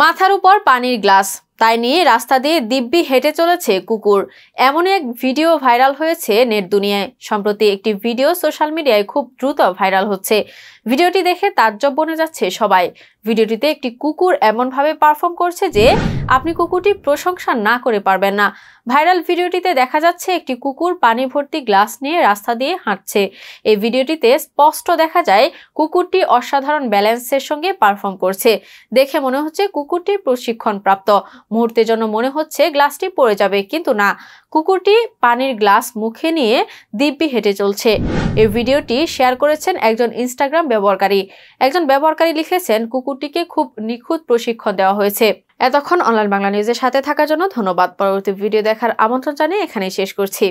মাথার উপর পানির গ্লাস তাই নিয়ে রাস্তা দিয়ে দিব্যি হেঁটে চলেছে কুকুর এমন এক ভিডিও ভাইরাল হয়েছে নেট দুনিয়ায় সম্প্রতি একটি ভিডিও সোশ্যাল মিডিয়ায় খুব দ্রুত ভাইরাল হচ্ছে ভিডিওটি দেখে তাজ্জব বনে যাচ্ছে সবাই ভিডিওটিতে একটি কুকুর এমনভাবে পারফর্ম করছে যে আপনি কুকুরটি প্রশংসা না করে পারবেন না ভাইরাল ভিডিওটিতে দেখা যাচ্ছে একটি কুকুর পানি ভর্তি গ্লাস নিয়ে রাস্তা দিয়ে হাঁটছে এই ভিডিওটিতে স্পষ্ট দেখা যায় কুকুরটি অসাধারণ ব্যালেন্সের সঙ্গে পারফর্ম করছে দেখে মনে হচ্ছে কুকুরটি প্রশিক্ষণপ্রাপ্ত মুহূর্তের জন্য মনে হচ্ছে গ্লাসটি পড়ে যাবে কিন্তু না কুকুরটি পানির গ্লাস মুখে নিয়ে দিব্যি হেঁটে চলছে এই ভিডিওটি শেয়ার করেছেন একজন ইনস্টাগ্রাম ব্যবহারকারী একজন ব্যবহারকারী লিখেছেন কুকুরটিকে খুব নিখুঁত প্রশিক্ষণ দেওয়া হয়েছে এতক্ষণ অনলাইন বাংলা নিউজের সাথে থাকার জন্য ধন্যবাদ পরবর্তী ভিডিও দেখার আমন্ত্রণ জানিয়ে এখানেই শেষ করছি